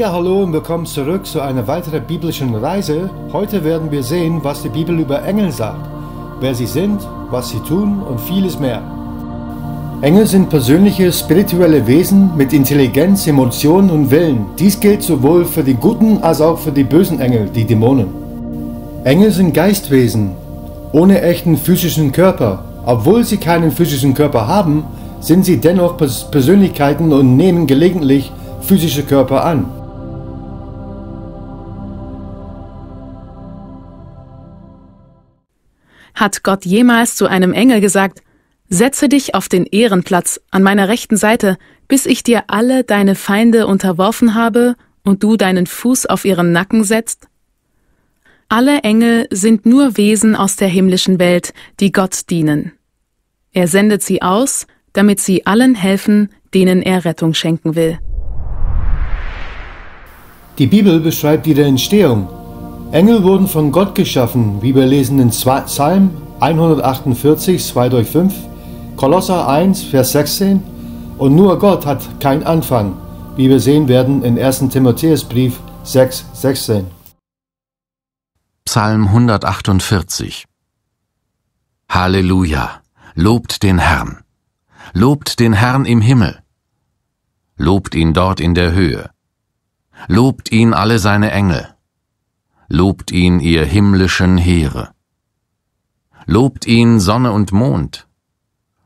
Ja, hallo und willkommen zurück zu einer weiteren biblischen Reise. Heute werden wir sehen, was die Bibel über Engel sagt, wer sie sind, was sie tun und vieles mehr. Engel sind persönliche spirituelle Wesen mit Intelligenz, Emotionen und Willen. Dies gilt sowohl für die guten als auch für die bösen Engel, die Dämonen. Engel sind Geistwesen ohne echten physischen Körper. Obwohl sie keinen physischen Körper haben, sind sie dennoch Persönlichkeiten und nehmen gelegentlich physische Körper an. Hat Gott jemals zu einem Engel gesagt, Setze dich auf den Ehrenplatz an meiner rechten Seite, bis ich dir alle deine Feinde unterworfen habe und du deinen Fuß auf ihren Nacken setzt? Alle Engel sind nur Wesen aus der himmlischen Welt, die Gott dienen. Er sendet sie aus, damit sie allen helfen, denen er Rettung schenken will. Die Bibel beschreibt ihre Entstehung Engel wurden von Gott geschaffen, wie wir lesen in Psalm 148, 2 durch 5, Kolosser 1, Vers 16 und nur Gott hat keinen Anfang, wie wir sehen werden in 1. Timotheusbrief 6, 16. Psalm 148 Halleluja! Lobt den Herrn! Lobt den Herrn im Himmel! Lobt ihn dort in der Höhe! Lobt ihn alle seine Engel! lobt ihn ihr himmlischen Heere. Lobt ihn Sonne und Mond,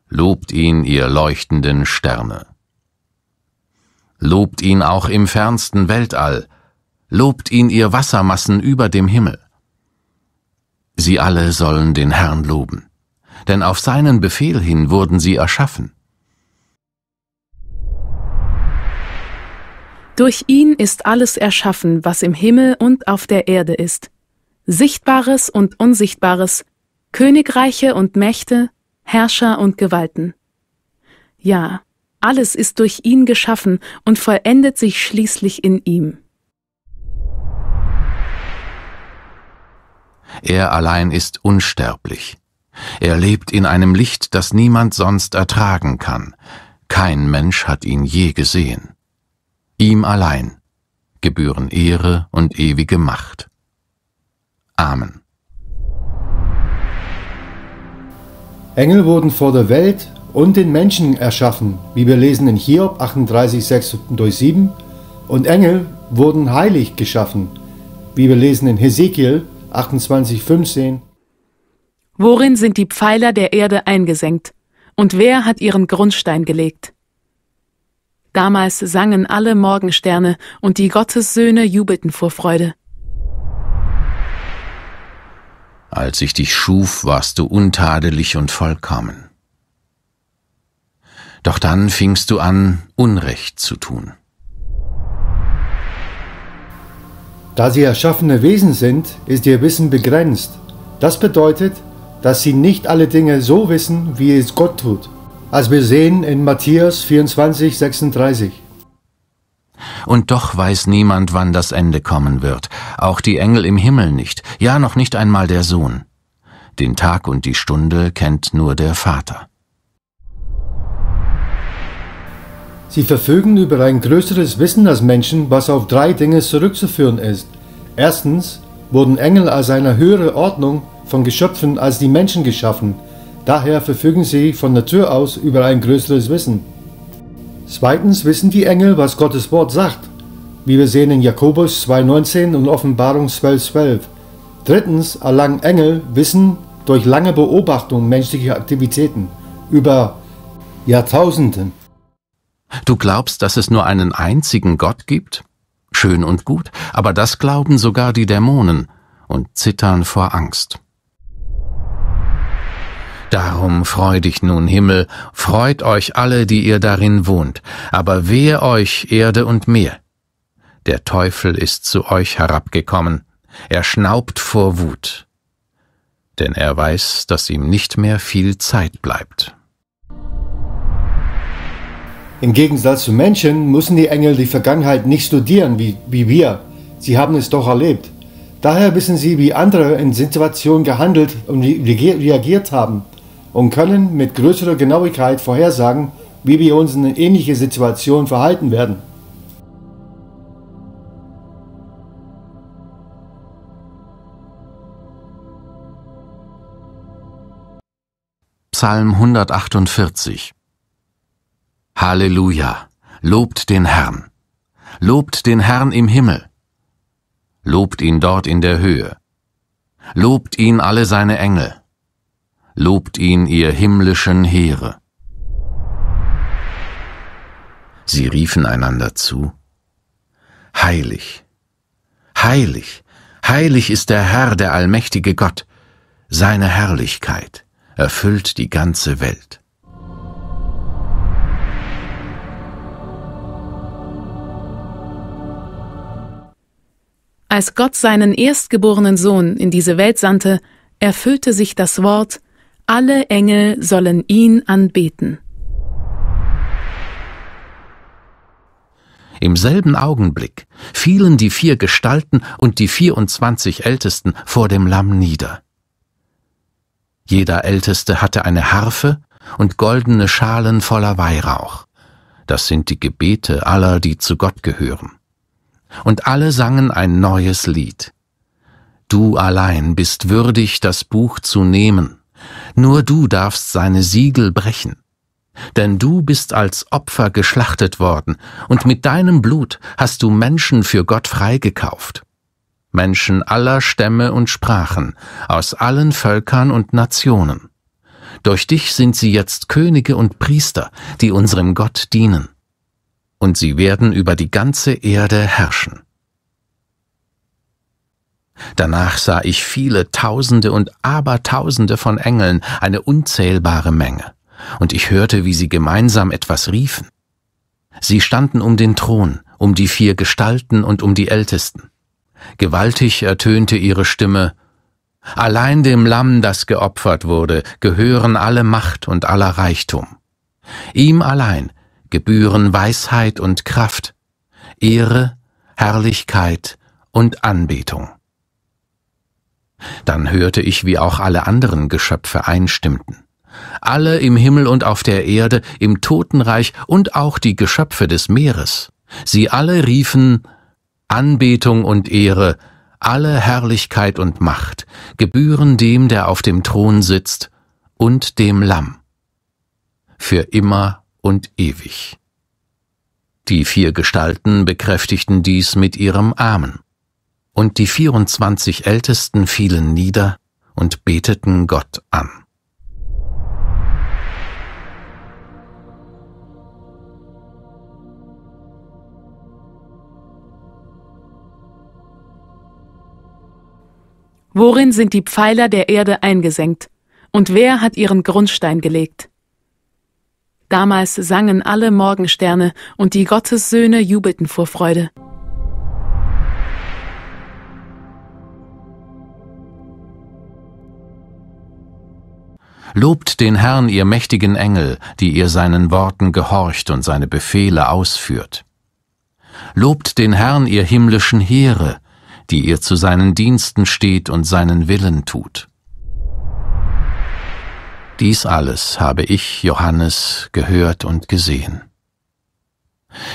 lobt ihn ihr leuchtenden Sterne. Lobt ihn auch im fernsten Weltall, lobt ihn ihr Wassermassen über dem Himmel. Sie alle sollen den Herrn loben, denn auf seinen Befehl hin wurden sie erschaffen. Durch ihn ist alles erschaffen, was im Himmel und auf der Erde ist. Sichtbares und Unsichtbares, Königreiche und Mächte, Herrscher und Gewalten. Ja, alles ist durch ihn geschaffen und vollendet sich schließlich in ihm. Er allein ist unsterblich. Er lebt in einem Licht, das niemand sonst ertragen kann. Kein Mensch hat ihn je gesehen. Ihm allein gebühren Ehre und ewige Macht. Amen. Engel wurden vor der Welt und den Menschen erschaffen, wie wir lesen in Hiob 38, 6 durch 7. Und Engel wurden heilig geschaffen, wie wir lesen in Hesekiel 28, 15. Worin sind die Pfeiler der Erde eingesenkt? Und wer hat ihren Grundstein gelegt? Damals sangen alle Morgensterne und die Gottessöhne jubelten vor Freude. Als ich dich schuf, warst du untadelig und vollkommen. Doch dann fingst du an, Unrecht zu tun. Da sie erschaffene Wesen sind, ist ihr Wissen begrenzt. Das bedeutet, dass sie nicht alle Dinge so wissen, wie es Gott tut als wir sehen in Matthäus 24, 36. Und doch weiß niemand, wann das Ende kommen wird, auch die Engel im Himmel nicht, ja noch nicht einmal der Sohn. Den Tag und die Stunde kennt nur der Vater. Sie verfügen über ein größeres Wissen als Menschen, was auf drei Dinge zurückzuführen ist. Erstens wurden Engel als eine höhere Ordnung von Geschöpfen als die Menschen geschaffen. Daher verfügen sie von Natur aus über ein größeres Wissen. Zweitens wissen die Engel, was Gottes Wort sagt, wie wir sehen in Jakobus 2,19 und Offenbarung 12,12. Drittens erlangen Engel Wissen durch lange Beobachtung menschlicher Aktivitäten über Jahrtausenden. Du glaubst, dass es nur einen einzigen Gott gibt? Schön und gut, aber das glauben sogar die Dämonen und zittern vor Angst. Darum freu dich nun, Himmel, freut euch alle, die ihr darin wohnt, aber wehe euch, Erde und Meer. Der Teufel ist zu euch herabgekommen, er schnaubt vor Wut, denn er weiß, dass ihm nicht mehr viel Zeit bleibt. Im Gegensatz zu Menschen müssen die Engel die Vergangenheit nicht studieren wie, wie wir. Sie haben es doch erlebt. Daher wissen sie, wie andere in Situationen gehandelt und reagiert haben und können mit größerer Genauigkeit vorhersagen, wie wir uns in eine ähnliche Situation verhalten werden. Psalm 148 Halleluja! Lobt den Herrn! Lobt den Herrn im Himmel! Lobt ihn dort in der Höhe! Lobt ihn alle seine Engel! lobt ihn ihr himmlischen Heere. Sie riefen einander zu, Heilig, heilig, heilig ist der Herr, der allmächtige Gott, seine Herrlichkeit erfüllt die ganze Welt. Als Gott seinen erstgeborenen Sohn in diese Welt sandte, erfüllte sich das Wort, alle Engel sollen ihn anbeten. Im selben Augenblick fielen die vier Gestalten und die vierundzwanzig Ältesten vor dem Lamm nieder. Jeder Älteste hatte eine Harfe und goldene Schalen voller Weihrauch. Das sind die Gebete aller, die zu Gott gehören. Und alle sangen ein neues Lied. Du allein bist würdig, das Buch zu nehmen nur du darfst seine Siegel brechen. Denn du bist als Opfer geschlachtet worden, und mit deinem Blut hast du Menschen für Gott freigekauft. Menschen aller Stämme und Sprachen, aus allen Völkern und Nationen. Durch dich sind sie jetzt Könige und Priester, die unserem Gott dienen. Und sie werden über die ganze Erde herrschen. Danach sah ich viele Tausende und Abertausende von Engeln, eine unzählbare Menge, und ich hörte, wie sie gemeinsam etwas riefen. Sie standen um den Thron, um die vier Gestalten und um die Ältesten. Gewaltig ertönte ihre Stimme Allein dem Lamm, das geopfert wurde, gehören alle Macht und aller Reichtum. Ihm allein gebühren Weisheit und Kraft, Ehre, Herrlichkeit und Anbetung. Dann hörte ich, wie auch alle anderen Geschöpfe einstimmten. Alle im Himmel und auf der Erde, im Totenreich und auch die Geschöpfe des Meeres. Sie alle riefen Anbetung und Ehre, alle Herrlichkeit und Macht gebühren dem, der auf dem Thron sitzt, und dem Lamm. Für immer und ewig. Die vier Gestalten bekräftigten dies mit ihrem Amen und die 24 Ältesten fielen nieder und beteten Gott an. Worin sind die Pfeiler der Erde eingesenkt, und wer hat ihren Grundstein gelegt? Damals sangen alle Morgensterne, und die Gottessöhne jubelten vor Freude. Lobt den Herrn, ihr mächtigen Engel, die ihr seinen Worten gehorcht und seine Befehle ausführt. Lobt den Herrn, ihr himmlischen Heere, die ihr zu seinen Diensten steht und seinen Willen tut. Dies alles habe ich, Johannes, gehört und gesehen.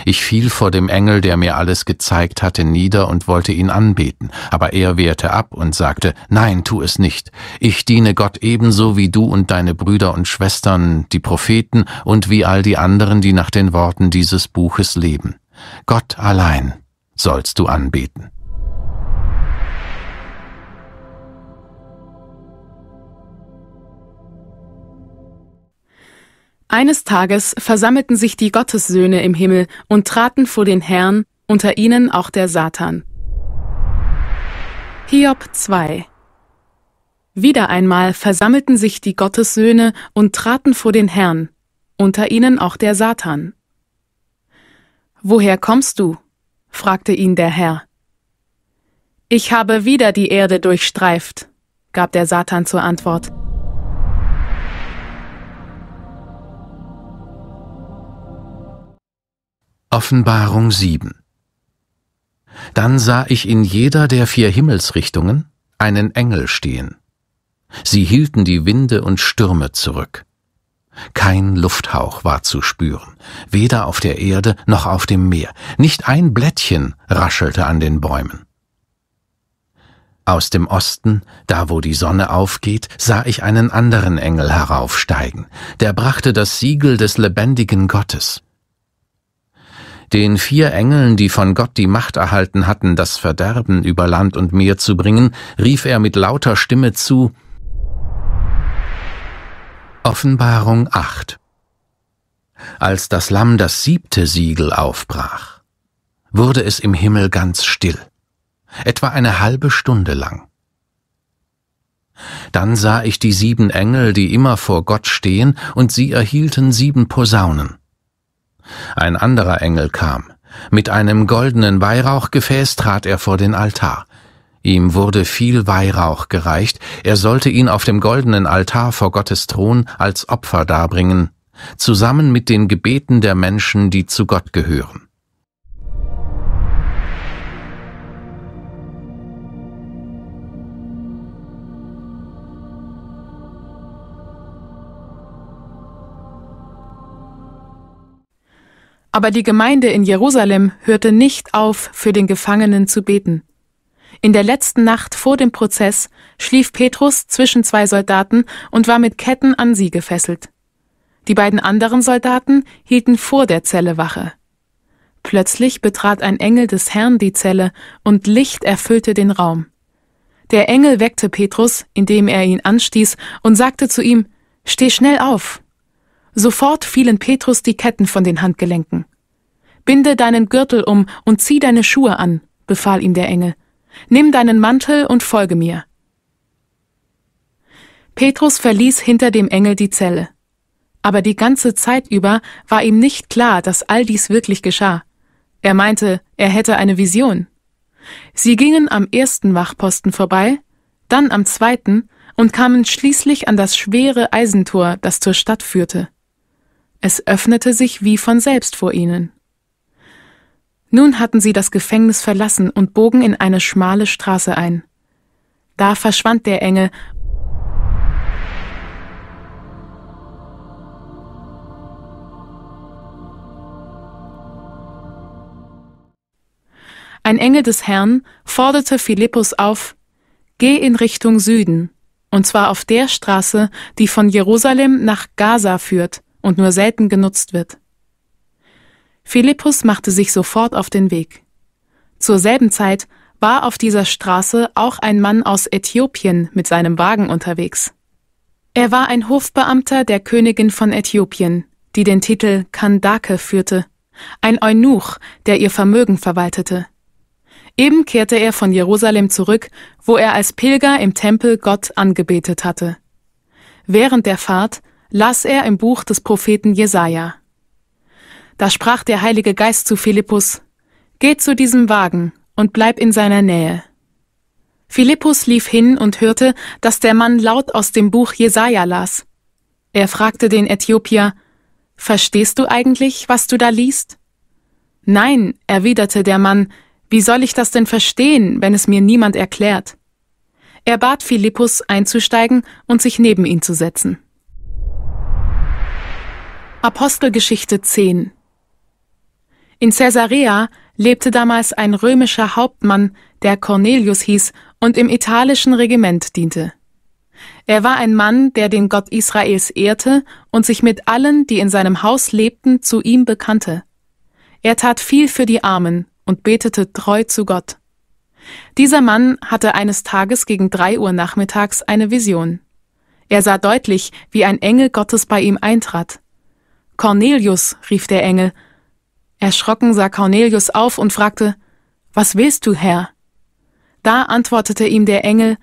Ich fiel vor dem Engel, der mir alles gezeigt hatte, nieder und wollte ihn anbeten, aber er wehrte ab und sagte, Nein, tu es nicht. Ich diene Gott ebenso wie du und deine Brüder und Schwestern, die Propheten und wie all die anderen, die nach den Worten dieses Buches leben. Gott allein sollst du anbeten. Eines Tages versammelten sich die Gottessöhne im Himmel und traten vor den Herrn, unter ihnen auch der Satan. Hiob 2 Wieder einmal versammelten sich die Gottessöhne und traten vor den Herrn, unter ihnen auch der Satan. Woher kommst du? fragte ihn der Herr. Ich habe wieder die Erde durchstreift, gab der Satan zur Antwort. Offenbarung 7 Dann sah ich in jeder der vier Himmelsrichtungen einen Engel stehen. Sie hielten die Winde und Stürme zurück. Kein Lufthauch war zu spüren, weder auf der Erde noch auf dem Meer, nicht ein Blättchen raschelte an den Bäumen. Aus dem Osten, da wo die Sonne aufgeht, sah ich einen anderen Engel heraufsteigen, der brachte das Siegel des lebendigen Gottes den vier Engeln, die von Gott die Macht erhalten hatten, das Verderben über Land und Meer zu bringen, rief er mit lauter Stimme zu Offenbarung 8 Als das Lamm das siebte Siegel aufbrach, wurde es im Himmel ganz still, etwa eine halbe Stunde lang. Dann sah ich die sieben Engel, die immer vor Gott stehen, und sie erhielten sieben Posaunen. Ein anderer Engel kam. Mit einem goldenen Weihrauchgefäß trat er vor den Altar. Ihm wurde viel Weihrauch gereicht, er sollte ihn auf dem goldenen Altar vor Gottes Thron als Opfer darbringen, zusammen mit den Gebeten der Menschen, die zu Gott gehören. Aber die Gemeinde in Jerusalem hörte nicht auf, für den Gefangenen zu beten. In der letzten Nacht vor dem Prozess schlief Petrus zwischen zwei Soldaten und war mit Ketten an sie gefesselt. Die beiden anderen Soldaten hielten vor der Zelle Wache. Plötzlich betrat ein Engel des Herrn die Zelle und Licht erfüllte den Raum. Der Engel weckte Petrus, indem er ihn anstieß und sagte zu ihm, Steh schnell auf! Sofort fielen Petrus die Ketten von den Handgelenken. Binde deinen Gürtel um und zieh deine Schuhe an, befahl ihm der Engel. Nimm deinen Mantel und folge mir. Petrus verließ hinter dem Engel die Zelle. Aber die ganze Zeit über war ihm nicht klar, dass all dies wirklich geschah. Er meinte, er hätte eine Vision. Sie gingen am ersten Wachposten vorbei, dann am zweiten und kamen schließlich an das schwere Eisentor, das zur Stadt führte. Es öffnete sich wie von selbst vor ihnen. Nun hatten sie das Gefängnis verlassen und bogen in eine schmale Straße ein. Da verschwand der Engel Ein Engel des Herrn forderte Philippus auf, Geh in Richtung Süden, und zwar auf der Straße, die von Jerusalem nach Gaza führt, und nur selten genutzt wird. Philippus machte sich sofort auf den Weg. Zur selben Zeit war auf dieser Straße auch ein Mann aus Äthiopien mit seinem Wagen unterwegs. Er war ein Hofbeamter der Königin von Äthiopien, die den Titel Kandake führte, ein Eunuch, der ihr Vermögen verwaltete. Eben kehrte er von Jerusalem zurück, wo er als Pilger im Tempel Gott angebetet hatte. Während der Fahrt las er im Buch des Propheten Jesaja. Da sprach der Heilige Geist zu Philippus, Geh zu diesem Wagen und bleib in seiner Nähe. Philippus lief hin und hörte, dass der Mann laut aus dem Buch Jesaja las. Er fragte den Äthiopier, Verstehst du eigentlich, was du da liest? Nein, erwiderte der Mann, wie soll ich das denn verstehen, wenn es mir niemand erklärt? Er bat Philippus einzusteigen und sich neben ihn zu setzen. Apostelgeschichte 10 In Caesarea lebte damals ein römischer Hauptmann, der Cornelius hieß und im italischen Regiment diente. Er war ein Mann, der den Gott Israels ehrte und sich mit allen, die in seinem Haus lebten, zu ihm bekannte. Er tat viel für die Armen und betete treu zu Gott. Dieser Mann hatte eines Tages gegen drei Uhr nachmittags eine Vision. Er sah deutlich, wie ein Engel Gottes bei ihm eintrat. Cornelius, rief der Engel. Erschrocken sah Cornelius auf und fragte, Was willst du, Herr? Da antwortete ihm der Engel,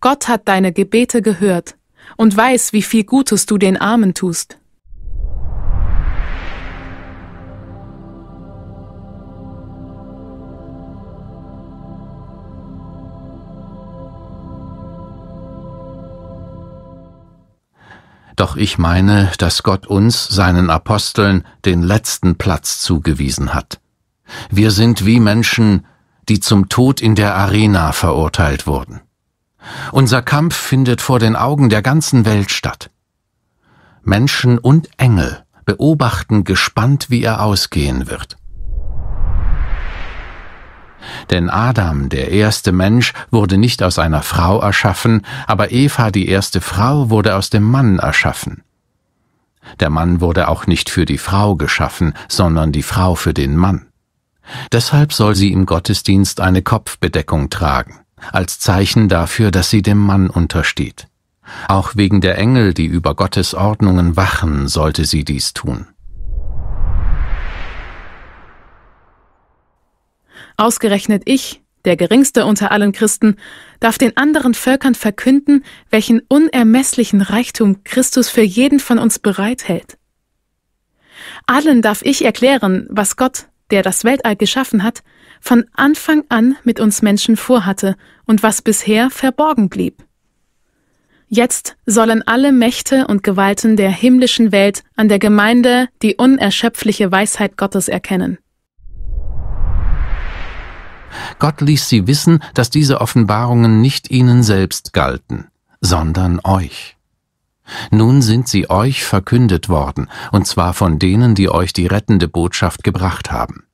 Gott hat deine Gebete gehört und weiß, wie viel Gutes du den Armen tust. Doch ich meine, dass Gott uns, seinen Aposteln, den letzten Platz zugewiesen hat. Wir sind wie Menschen, die zum Tod in der Arena verurteilt wurden. Unser Kampf findet vor den Augen der ganzen Welt statt. Menschen und Engel beobachten gespannt, wie er ausgehen wird. Denn Adam, der erste Mensch, wurde nicht aus einer Frau erschaffen, aber Eva, die erste Frau, wurde aus dem Mann erschaffen. Der Mann wurde auch nicht für die Frau geschaffen, sondern die Frau für den Mann. Deshalb soll sie im Gottesdienst eine Kopfbedeckung tragen, als Zeichen dafür, dass sie dem Mann untersteht. Auch wegen der Engel, die über Gottes Ordnungen wachen, sollte sie dies tun. Ausgerechnet ich, der geringste unter allen Christen, darf den anderen Völkern verkünden, welchen unermesslichen Reichtum Christus für jeden von uns bereithält. Allen darf ich erklären, was Gott, der das Weltall geschaffen hat, von Anfang an mit uns Menschen vorhatte und was bisher verborgen blieb. Jetzt sollen alle Mächte und Gewalten der himmlischen Welt an der Gemeinde die unerschöpfliche Weisheit Gottes erkennen. Gott ließ sie wissen, dass diese Offenbarungen nicht ihnen selbst galten, sondern euch. Nun sind sie euch verkündet worden, und zwar von denen, die euch die rettende Botschaft gebracht haben.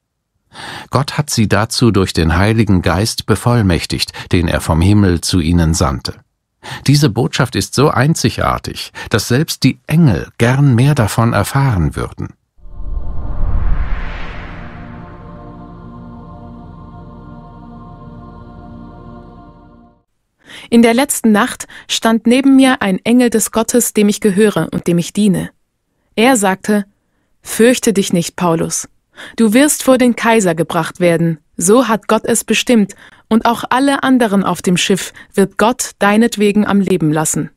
Gott hat sie dazu durch den Heiligen Geist bevollmächtigt, den er vom Himmel zu ihnen sandte. Diese Botschaft ist so einzigartig, dass selbst die Engel gern mehr davon erfahren würden. In der letzten Nacht stand neben mir ein Engel des Gottes, dem ich gehöre und dem ich diene. Er sagte, Fürchte dich nicht, Paulus. Du wirst vor den Kaiser gebracht werden, so hat Gott es bestimmt, und auch alle anderen auf dem Schiff wird Gott deinetwegen am Leben lassen.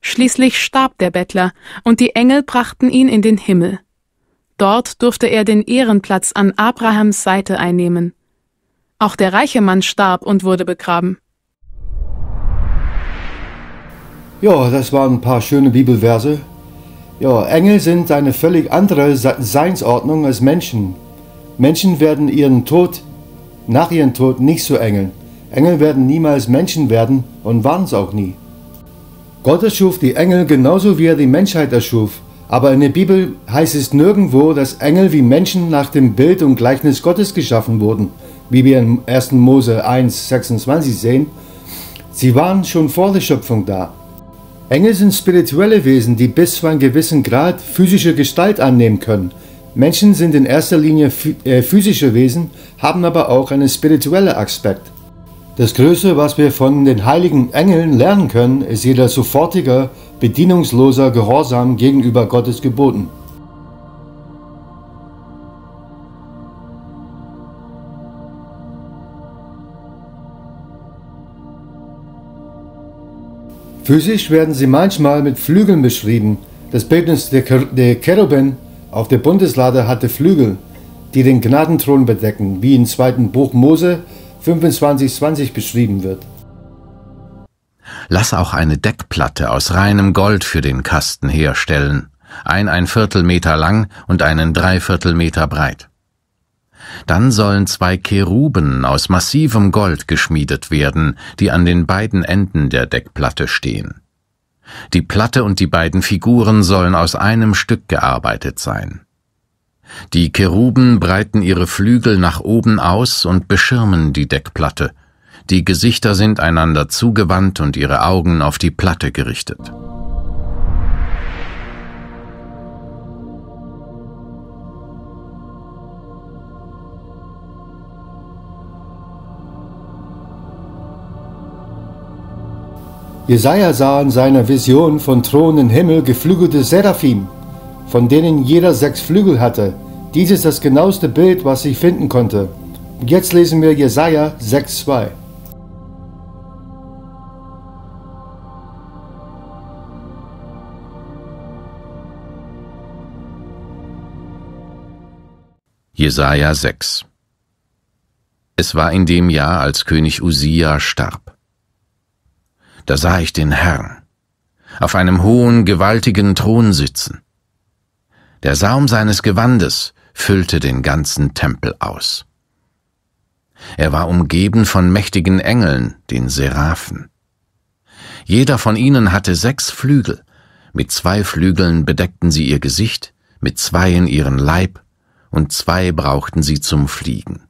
Schließlich starb der Bettler, und die Engel brachten ihn in den Himmel. Dort durfte er den Ehrenplatz an Abrahams Seite einnehmen. Auch der reiche Mann starb und wurde begraben. Ja, das waren ein paar schöne Bibelverse. Ja, Engel sind eine völlig andere Seinsordnung als Menschen. Menschen werden ihren Tod, nach ihrem Tod nicht zu Engeln. Engel werden niemals Menschen werden und waren es auch nie. Gott erschuf die Engel genauso wie er die Menschheit erschuf. Aber in der Bibel heißt es nirgendwo, dass Engel wie Menschen nach dem Bild und Gleichnis Gottes geschaffen wurden, wie wir in 1. Mose 1, 26 sehen. Sie waren schon vor der Schöpfung da. Engel sind spirituelle Wesen, die bis zu einem gewissen Grad physische Gestalt annehmen können. Menschen sind in erster Linie äh, physische Wesen, haben aber auch einen spirituellen Aspekt. Das Größte, was wir von den heiligen Engeln lernen können, ist jeder sofortiger bedienungsloser Gehorsam gegenüber Gottes Geboten. Physisch werden sie manchmal mit Flügeln beschrieben. Das Bildnis der, Ker auf der Bundeslade hatte Flügel, die den Gnadenthron bedecken, wie im 2. Buch Mose 25,20 beschrieben wird. Lass auch eine Deckplatte aus reinem Gold für den Kasten herstellen, ein ein Meter lang und einen Dreiviertel Meter breit. Dann sollen zwei Keruben aus massivem Gold geschmiedet werden, die an den beiden Enden der Deckplatte stehen. Die Platte und die beiden Figuren sollen aus einem Stück gearbeitet sein. Die Keruben breiten ihre Flügel nach oben aus und beschirmen die Deckplatte, die Gesichter sind einander zugewandt und ihre Augen auf die Platte gerichtet. Jesaja sah in seiner Vision von Thron im Himmel geflügelte Seraphim, von denen jeder sechs Flügel hatte. Dies ist das genaueste Bild, was ich finden konnte. Und Jetzt lesen wir Jesaja 6,2. Jesaja 6 Es war in dem Jahr, als König Usia starb. Da sah ich den Herrn, auf einem hohen, gewaltigen Thron sitzen. Der Saum seines Gewandes füllte den ganzen Tempel aus. Er war umgeben von mächtigen Engeln, den Seraphen. Jeder von ihnen hatte sechs Flügel, mit zwei Flügeln bedeckten sie ihr Gesicht, mit zweien ihren Leib und zwei brauchten sie zum Fliegen.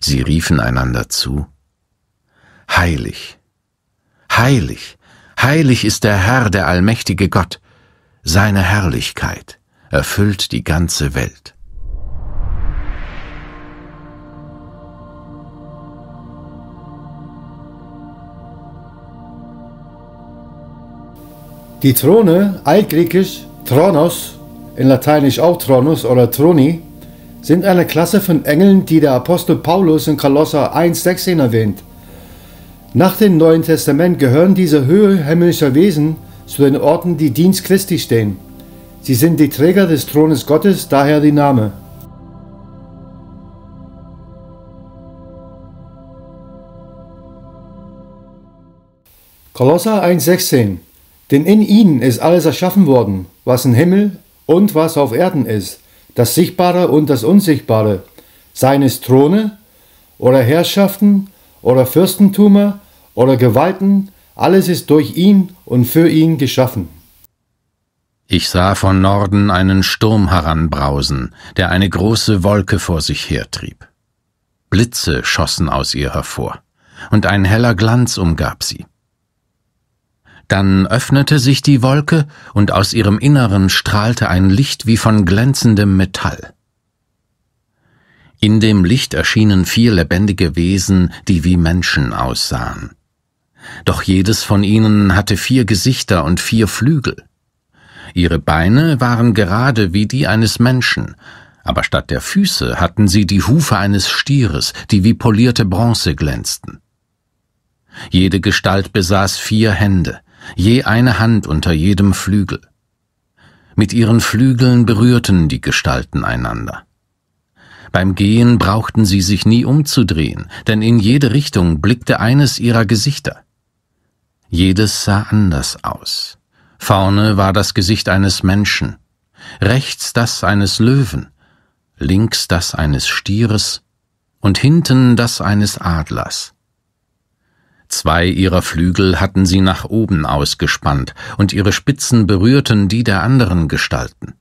Sie riefen einander zu, Heilig, heilig, heilig ist der Herr, der allmächtige Gott, seine Herrlichkeit erfüllt die ganze Welt. Die Throne, altgriechisch Thronos, in Lateinisch auch Tronus oder Troni, sind eine Klasse von Engeln, die der Apostel Paulus in Kolosser 1,16 erwähnt. Nach dem Neuen Testament gehören diese Höhe himmlischer Wesen zu den Orten, die Dienst Christi stehen. Sie sind die Träger des Thrones Gottes, daher die Name. Kolosser 1,16 Denn in ihnen ist alles erschaffen worden, was im Himmel und was auf Erden ist, das Sichtbare und das Unsichtbare, seines Throne oder Herrschaften oder Fürstentumer oder Gewalten, alles ist durch ihn und für ihn geschaffen. Ich sah von Norden einen Sturm heranbrausen, der eine große Wolke vor sich hertrieb. Blitze schossen aus ihr hervor, und ein heller Glanz umgab sie. Dann öffnete sich die Wolke, und aus ihrem Inneren strahlte ein Licht wie von glänzendem Metall. In dem Licht erschienen vier lebendige Wesen, die wie Menschen aussahen. Doch jedes von ihnen hatte vier Gesichter und vier Flügel. Ihre Beine waren gerade wie die eines Menschen, aber statt der Füße hatten sie die Hufe eines Stieres, die wie polierte Bronze glänzten. Jede Gestalt besaß vier Hände, je eine Hand unter jedem Flügel. Mit ihren Flügeln berührten die Gestalten einander. Beim Gehen brauchten sie sich nie umzudrehen, denn in jede Richtung blickte eines ihrer Gesichter. Jedes sah anders aus. Vorne war das Gesicht eines Menschen, rechts das eines Löwen, links das eines Stieres und hinten das eines Adlers. Zwei ihrer Flügel hatten sie nach oben ausgespannt, und ihre Spitzen berührten die der anderen Gestalten.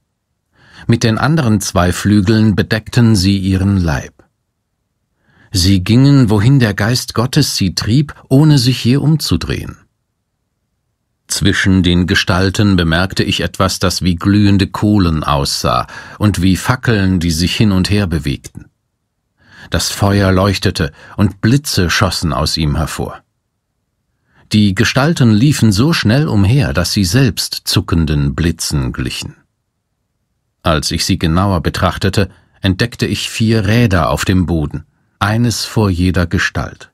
Mit den anderen zwei Flügeln bedeckten sie ihren Leib. Sie gingen, wohin der Geist Gottes sie trieb, ohne sich hier umzudrehen. Zwischen den Gestalten bemerkte ich etwas, das wie glühende Kohlen aussah und wie Fackeln, die sich hin und her bewegten. Das Feuer leuchtete und Blitze schossen aus ihm hervor. Die Gestalten liefen so schnell umher, dass sie selbst zuckenden Blitzen glichen. Als ich sie genauer betrachtete, entdeckte ich vier Räder auf dem Boden, eines vor jeder Gestalt.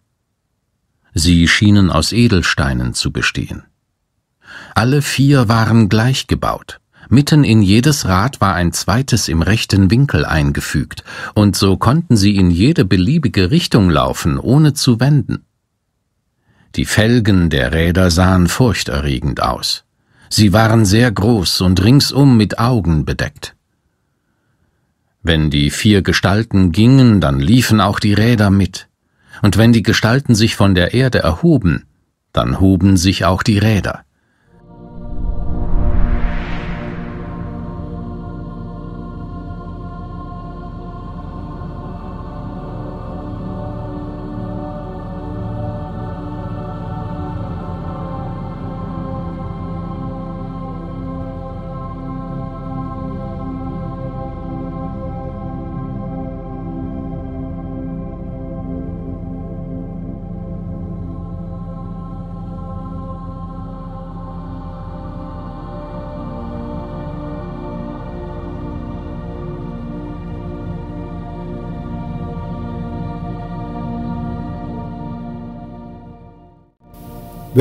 Sie schienen aus Edelsteinen zu bestehen. Alle vier waren gleich gebaut. Mitten in jedes Rad war ein zweites im rechten Winkel eingefügt, und so konnten sie in jede beliebige Richtung laufen, ohne zu wenden. Die Felgen der Räder sahen furchterregend aus. Sie waren sehr groß und ringsum mit Augen bedeckt. Wenn die vier Gestalten gingen, dann liefen auch die Räder mit, und wenn die Gestalten sich von der Erde erhoben, dann hoben sich auch die Räder.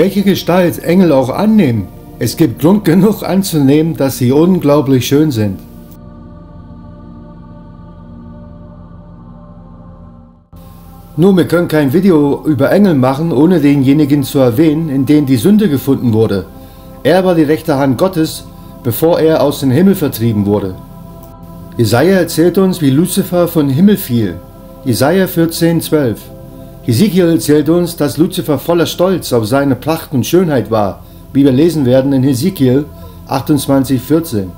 welche Gestalt Engel auch annehmen, es gibt Grund genug anzunehmen, dass sie unglaublich schön sind. Nun, wir können kein Video über Engel machen, ohne denjenigen zu erwähnen, in dem die Sünde gefunden wurde. Er war die rechte Hand Gottes, bevor er aus dem Himmel vertrieben wurde. Jesaja erzählt uns, wie Lucifer von Himmel fiel. Jesaja 14, 12. Ezekiel erzählt uns, dass Luzifer voller Stolz auf seine Pracht und Schönheit war, wie wir lesen werden in Ezekiel 28,14.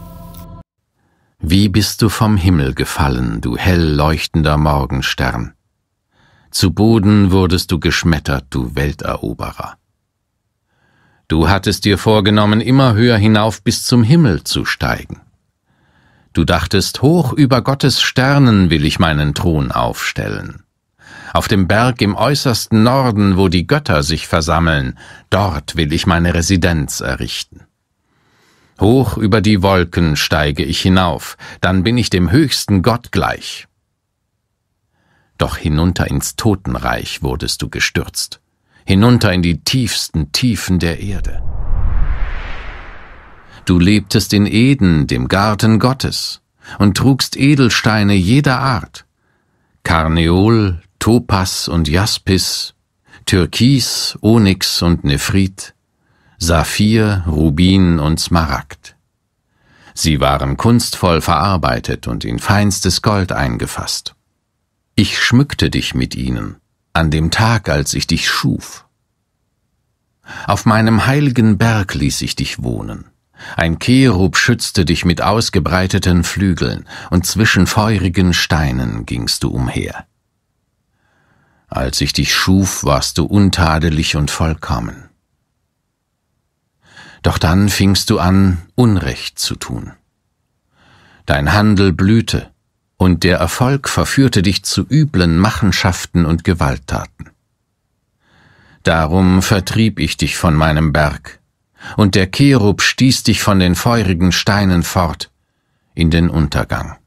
Wie bist du vom Himmel gefallen, du hell leuchtender Morgenstern? Zu Boden wurdest du geschmettert, du Welteroberer. Du hattest dir vorgenommen, immer höher hinauf bis zum Himmel zu steigen. Du dachtest, hoch über Gottes Sternen will ich meinen Thron aufstellen auf dem Berg im äußersten Norden, wo die Götter sich versammeln, dort will ich meine Residenz errichten. Hoch über die Wolken steige ich hinauf, dann bin ich dem höchsten Gott gleich. Doch hinunter ins Totenreich wurdest du gestürzt, hinunter in die tiefsten Tiefen der Erde. Du lebtest in Eden, dem Garten Gottes, und trugst Edelsteine jeder Art, Karneol, Topas und Jaspis, Türkis, Onyx und Nephrit, Saphir, Rubin und Smaragd. Sie waren kunstvoll verarbeitet und in feinstes Gold eingefasst. Ich schmückte dich mit ihnen, an dem Tag, als ich dich schuf. Auf meinem heiligen Berg ließ ich dich wohnen. Ein Cherub schützte dich mit ausgebreiteten Flügeln, und zwischen feurigen Steinen gingst du umher. Als ich dich schuf, warst du untadelig und vollkommen. Doch dann fingst du an, Unrecht zu tun. Dein Handel blühte, und der Erfolg verführte dich zu üblen Machenschaften und Gewalttaten. Darum vertrieb ich dich von meinem Berg, und der Cherub stieß dich von den feurigen Steinen fort in den Untergang.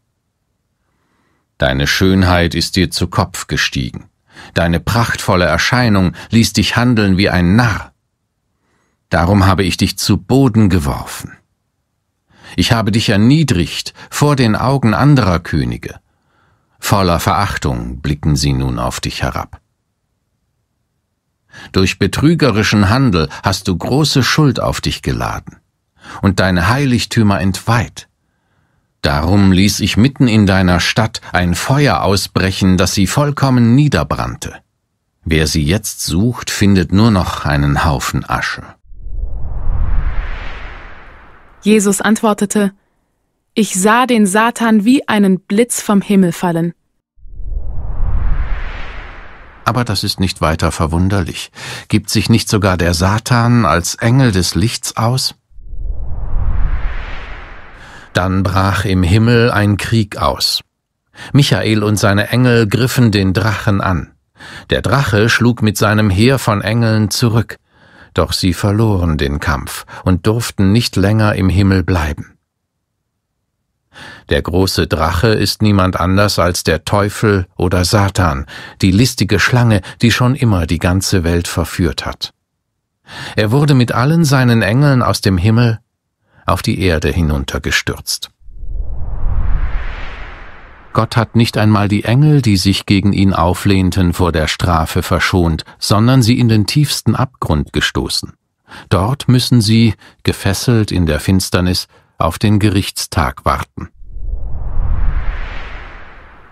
Deine Schönheit ist dir zu Kopf gestiegen, Deine prachtvolle Erscheinung ließ dich handeln wie ein Narr. Darum habe ich dich zu Boden geworfen. Ich habe dich erniedrigt vor den Augen anderer Könige. Voller Verachtung blicken sie nun auf dich herab. Durch betrügerischen Handel hast du große Schuld auf dich geladen und deine Heiligtümer entweiht. Darum ließ ich mitten in deiner Stadt ein Feuer ausbrechen, das sie vollkommen niederbrannte. Wer sie jetzt sucht, findet nur noch einen Haufen Asche. Jesus antwortete, Ich sah den Satan wie einen Blitz vom Himmel fallen. Aber das ist nicht weiter verwunderlich. Gibt sich nicht sogar der Satan als Engel des Lichts aus? Dann brach im Himmel ein Krieg aus. Michael und seine Engel griffen den Drachen an. Der Drache schlug mit seinem Heer von Engeln zurück, doch sie verloren den Kampf und durften nicht länger im Himmel bleiben. Der große Drache ist niemand anders als der Teufel oder Satan, die listige Schlange, die schon immer die ganze Welt verführt hat. Er wurde mit allen seinen Engeln aus dem Himmel auf die Erde hinuntergestürzt. Gott hat nicht einmal die Engel, die sich gegen ihn auflehnten, vor der Strafe verschont, sondern sie in den tiefsten Abgrund gestoßen. Dort müssen sie, gefesselt in der Finsternis, auf den Gerichtstag warten.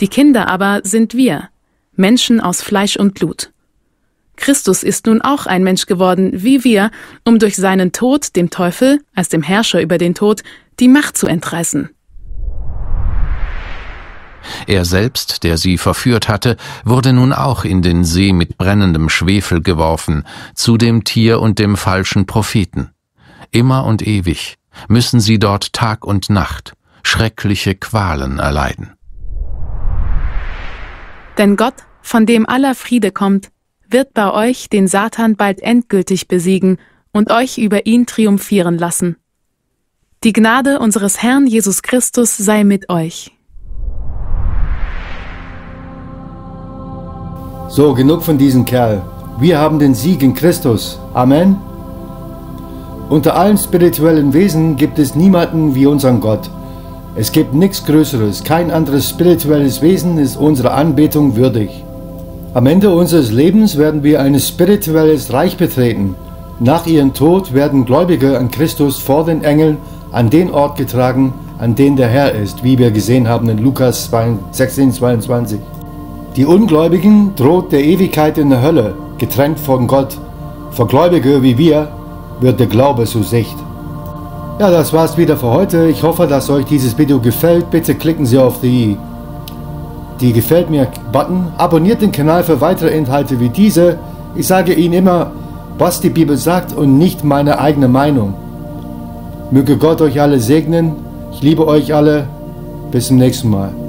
Die Kinder aber sind wir, Menschen aus Fleisch und Blut. Christus ist nun auch ein Mensch geworden, wie wir, um durch seinen Tod dem Teufel, als dem Herrscher über den Tod, die Macht zu entreißen. Er selbst, der sie verführt hatte, wurde nun auch in den See mit brennendem Schwefel geworfen, zu dem Tier und dem falschen Propheten. Immer und ewig müssen sie dort Tag und Nacht schreckliche Qualen erleiden. Denn Gott, von dem aller Friede kommt, wird bei euch den Satan bald endgültig besiegen und euch über ihn triumphieren lassen. Die Gnade unseres Herrn Jesus Christus sei mit euch. So, genug von diesem Kerl. Wir haben den Sieg in Christus. Amen. Unter allen spirituellen Wesen gibt es niemanden wie unseren Gott. Es gibt nichts Größeres, kein anderes spirituelles Wesen ist unserer Anbetung würdig. Am Ende unseres Lebens werden wir ein spirituelles Reich betreten. Nach ihrem Tod werden Gläubige an Christus vor den Engeln an den Ort getragen, an den der Herr ist, wie wir gesehen haben in Lukas 16, 22. Die Ungläubigen droht der Ewigkeit in der Hölle, getrennt von Gott. Für Gläubige wie wir wird der Glaube zu Sicht. Ja, das war's wieder für heute. Ich hoffe, dass euch dieses Video gefällt. Bitte klicken Sie auf die die Gefällt mir-Button, abonniert den Kanal für weitere Inhalte wie diese. Ich sage Ihnen immer, was die Bibel sagt und nicht meine eigene Meinung. Möge Gott euch alle segnen. Ich liebe euch alle. Bis zum nächsten Mal.